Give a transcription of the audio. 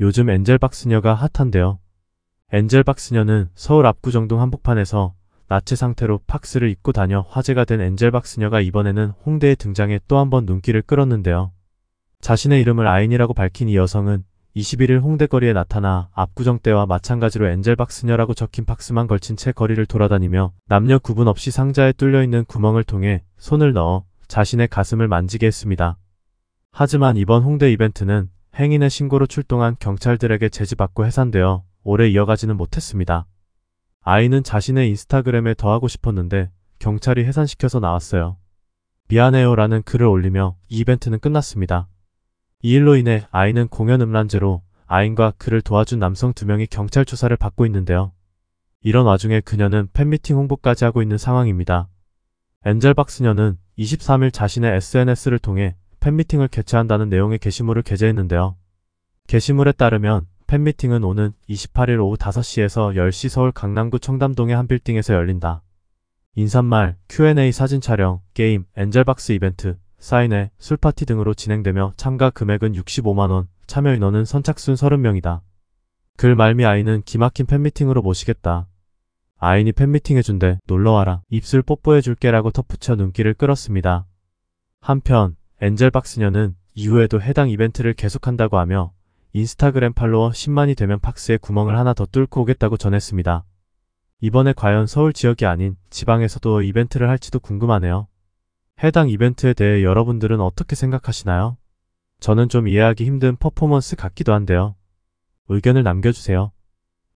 요즘 엔젤박스녀가 핫한데요. 엔젤박스녀는 서울 압구정동 한복판에서 나체 상태로 팍스를 입고 다녀 화제가 된 엔젤박스녀가 이번에는 홍대에 등장해 또 한 번 눈길을 끌었는데요. 자신의 이름을 아인이라고 밝힌 이 여성은 21일 홍대거리에 나타나 압구정 때와 마찬가지로 엔젤박스녀라고 적힌 팍스만 걸친 채 거리를 돌아다니며 남녀 구분 없이 상자에 뚫려있는 구멍을 통해 손을 넣어 자신의 가슴을 만지게 했습니다. 하지만 이번 홍대 이벤트는 행인의 신고로 출동한 경찰들에게 제지받고 해산되어 오래 이어가지는 못했습니다. 아이는 자신의 인스타그램에 더하고 싶었는데 경찰이 해산시켜서 나왔어요. 미안해요 라는 글을 올리며 이벤트는 끝났습니다. 이 일로 인해 아이는 공연 음란죄로 아인과 그를 도와준 남성 두 명이 경찰 조사를 받고 있는데요. 이런 와중에 그녀는 팬미팅 홍보까지 하고 있는 상황입니다. 엔젤 박스녀는 23일 자신의 SNS를 통해 팬미팅을 개최한다는 내용의 게시물을 게재했는데요. 게시물에 따르면 팬미팅은 오는 28일 오후 5시에서 10시 서울 강남구 청담동의 한 빌딩에서 열린다. 인사말, Q&A 사진 촬영, 게임, 엔젤박스 이벤트, 사인회, 술파티 등으로 진행되며 참가 금액은 65만원, 참여 인원은 선착순 30명이다. 글 말미 아이는 기막힌 팬미팅으로 모시겠다. 아이니 팬미팅 해준대 놀러와라 입술 뽀뽀해줄게 라고 덧붙여 눈길을 끌었습니다. 한편 엔젤박스녀는 이후에도 해당 이벤트를 계속한다고 하며 인스타그램 팔로워 10만이 되면 팍스에 구멍을 하나 더 뚫고 오겠다고 전했습니다. 이번에 과연 서울 지역이 아닌 지방에서도 이벤트를 할지도 궁금하네요. 해당 이벤트에 대해 여러분들은 어떻게 생각하시나요? 저는 좀 이해하기 힘든 퍼포먼스 같기도 한데요. 의견을 남겨주세요.